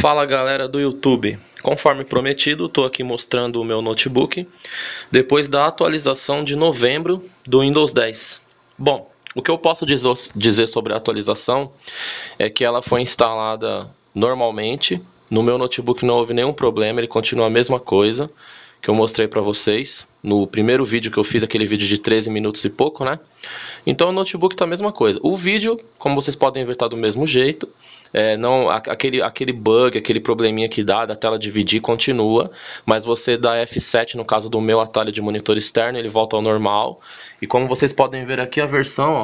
Fala galera do YouTube, conforme prometido, estou aqui mostrando o meu notebook depois da atualização de novembro do Windows 10. Bom, o que eu posso dizer sobre a atualização é que ela foi instalada normalmente, no meu notebook não houve nenhum problema, ele continua a mesma coisa que eu mostrei para vocês no primeiro vídeo que eu fiz, aquele vídeo de 13 minutos e pouco, né? Então o notebook tá a mesma coisa. O vídeo, como vocês podem ver, tá do mesmo jeito. É, não aquele, aquele bug, aquele probleminha que dá da tela dividir continua, mas você dá F7 no caso do meu atalho de monitor externo, ele volta ao normal. E como vocês podem ver aqui a versão,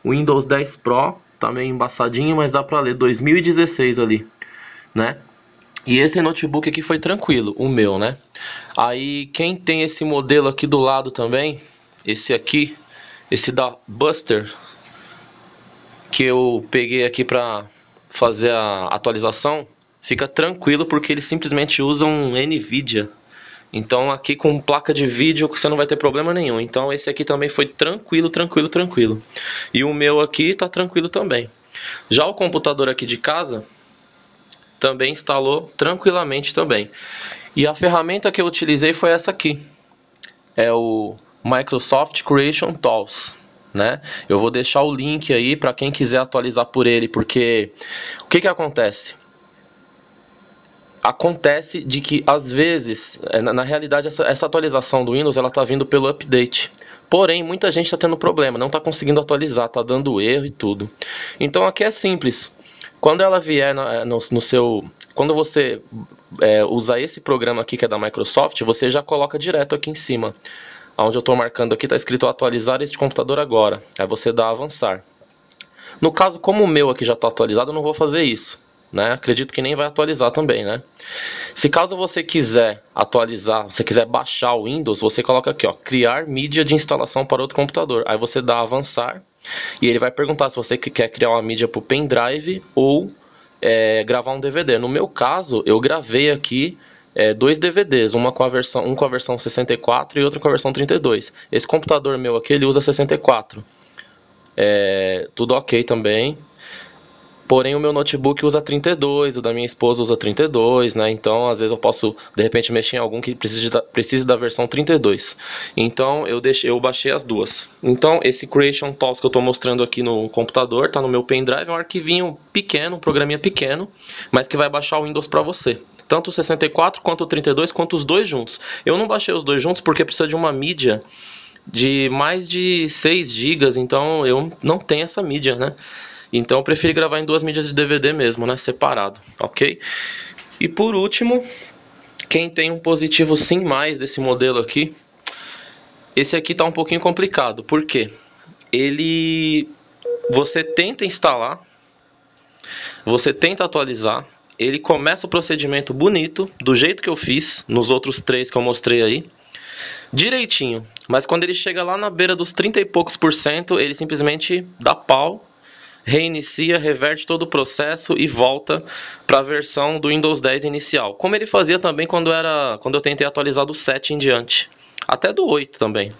ó, Windows 10 Pro, tá meio embaçadinho, mas dá para ler 2016 ali, né? E esse notebook aqui foi tranquilo, o meu, né? Aí quem tem esse modelo aqui do lado também, esse aqui, esse da Buster, que eu peguei aqui para fazer a atualização, fica tranquilo porque ele simplesmente usa um NVIDIA. Então aqui com placa de vídeo você não vai ter problema nenhum. Então esse aqui também foi tranquilo, tranquilo, tranquilo. E o meu aqui tá tranquilo também. Já o computador aqui de casa, também instalou tranquilamente também. E a ferramenta que eu utilizei foi essa aqui. É o Microsoft Creation Tools, né? Eu vou deixar o link aí para quem quiser atualizar por ele, porque o que que acontece? Acontece de que às vezes, é, na, na realidade, essa, essa, atualização do Windows ela está vindo pelo update. Porém, muita gente está tendo problema, não está conseguindo atualizar, está dando erro e tudo. Então aqui é simples quando ela vier eh, no, no, seu. Quando você é, usar esse programa aqui que é da Microsoft, você já coloca direto aqui em cima. Onde eu estou marcando aqui está escrito atualizar este computador agora. Aí você dá avançar. No caso, como o meu aqui já está atualizado, eu não vou fazer isso né? Acredito que nem vai atualizar também, né? Se caso você quiser atualizar, você quiser baixar o Windows, você coloca aqui, ó, criar mídia de instalação para outro computador. Aí você dá avançar e ele vai perguntar se você quer criar uma mídia para o pendrive ou é, gravar um DVD. No meu caso, eu gravei aqui é, dois DVDs, uma com a versão, um com a versão 64 e outro com a versão 32. Esse computador meu aqui ele usa 64. É, tudo ok também. Porém, o meu notebook usa 32, o da minha esposa usa 32, né? Então, às vezes eu posso, de repente, mexer em algum que precise da, precise da versão 32. Então, eu, deixei, eu baixei as duas. Então, esse Creation Tools que eu estou mostrando aqui no computador, está no meu pendrive, é um arquivinho pequeno, um programinha pequeno, mas que vai baixar o Windows para você tanto o 64 quanto o 32, quanto os dois juntos. Eu não baixei os dois juntos porque precisa de uma mídia de mais de 6 GB, então eu não tenho essa mídia, né? Então eu prefiro gravar em duas mídias de DVD mesmo, né? Separado, ok? E por último, quem tem um positivo sim mais desse modelo aqui, esse aqui tá um pouquinho complicado, por quê? Ele você tenta instalar, você tenta atualizar, ele começa o procedimento bonito, do jeito que eu fiz, nos outros três que eu mostrei aí, direitinho. Mas quando ele chega lá na beira dos 30 e poucos por cento, ele simplesmente dá pau reinicia, reverte todo o processo e volta para a versão do Windows 10 inicial. Como ele fazia também quando era, quando eu tentei atualizar do 7 em diante, até do 8 também.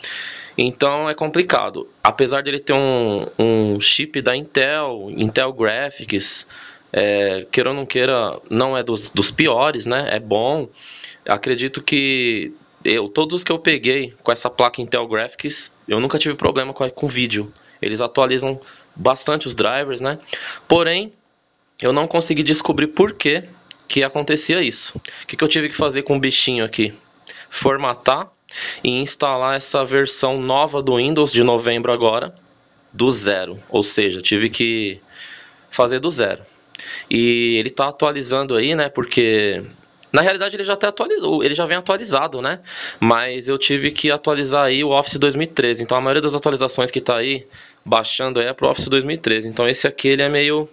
Então é complicado. Apesar dele ter um, um chip da Intel, Intel Graphics, é, queira ou não queira, não é dos, dos piores, né? É bom. Acredito que eu, todos os que eu peguei com essa placa Intel Graphics, eu nunca tive problema com, com vídeo. Eles atualizam bastante os drivers, né? Porém, eu não consegui descobrir por que que acontecia isso. O que, que eu tive que fazer com o bichinho aqui? Formatar e instalar essa versão nova do Windows de novembro agora do zero, ou seja, tive que fazer do zero. E ele está atualizando aí, né? Porque na realidade, ele já até atualizou, ele já vem atualizado, né? Mas eu tive que atualizar aí o Office 2013. Então, a maioria das atualizações que está aí baixando aí é pro Office 2013. Então, esse aqui ele é meio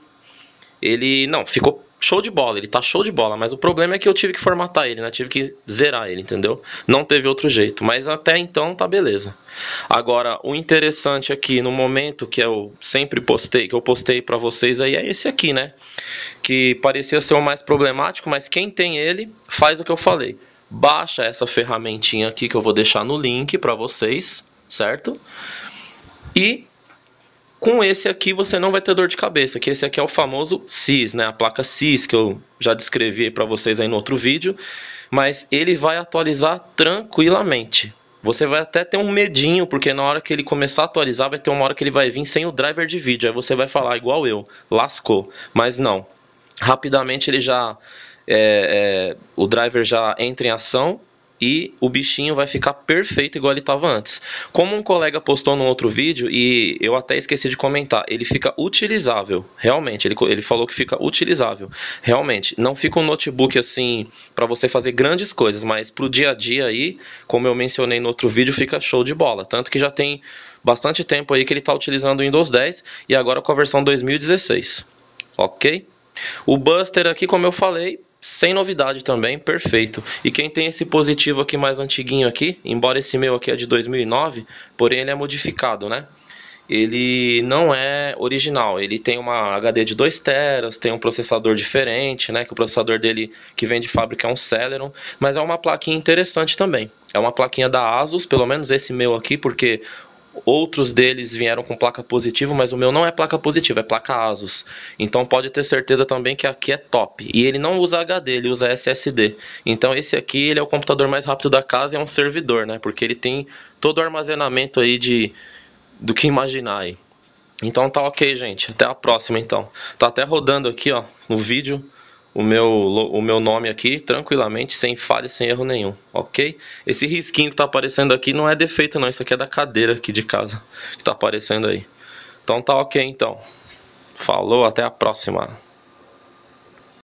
ele não ficou show de bola, ele tá show de bola, mas o problema é que eu tive que formatar ele, né? Tive que zerar ele, entendeu? Não teve outro jeito, mas até então tá beleza. Agora, o interessante aqui no momento que eu sempre postei, que eu postei para vocês aí é esse aqui, né? Que parecia ser o mais problemático, mas quem tem ele faz o que eu falei. Baixa essa ferramentinha aqui que eu vou deixar no link para vocês, certo? E com esse aqui você não vai ter dor de cabeça, que esse aqui é o famoso CIS, né? A placa CIS que eu já descrevi para vocês aí no outro vídeo, mas ele vai atualizar tranquilamente. Você vai até ter um medinho, porque na hora que ele começar a atualizar, vai ter uma hora que ele vai vir sem o driver de vídeo. Aí você vai falar igual eu, lascou. Mas não. Rapidamente ele já. É, é, o driver já entra em ação e o bichinho vai ficar perfeito igual ele estava antes. Como um colega postou no outro vídeo e eu até esqueci de comentar, ele fica utilizável, realmente. Ele, ele falou que fica utilizável, realmente. Não fica um notebook assim para você fazer grandes coisas, mas para o dia a dia aí, como eu mencionei no outro vídeo, fica show de bola. Tanto que já tem bastante tempo aí que ele está utilizando o Windows 10 e agora com a versão 2016, ok? O Buster aqui, como eu falei, sem novidade também, perfeito. E quem tem esse positivo aqui mais antiguinho aqui, embora esse meu aqui é de 2009, porém ele é modificado, né? Ele não é original, ele tem uma HD de 2 teras, tem um processador diferente, né? Que o processador dele que vem de fábrica é um Celeron, mas é uma plaquinha interessante também. É uma plaquinha da Asus, pelo menos esse meu aqui, porque Outros deles vieram com placa positiva, mas o meu não é placa positiva, é placa ASUS. Então pode ter certeza também que aqui é top. E ele não usa HD, ele usa SSD. Então esse aqui ele é o computador mais rápido da casa e é um servidor, né? Porque ele tem todo o armazenamento aí de do que imaginar aí. Então tá ok, gente. Até a próxima então. Tá até rodando aqui, ó, no vídeo o meu, o meu nome aqui tranquilamente, sem falha, sem erro nenhum, ok? Esse risquinho que tá aparecendo aqui não é defeito não, isso aqui é da cadeira aqui de casa que tá aparecendo aí. Então tá ok então. Falou, até a próxima.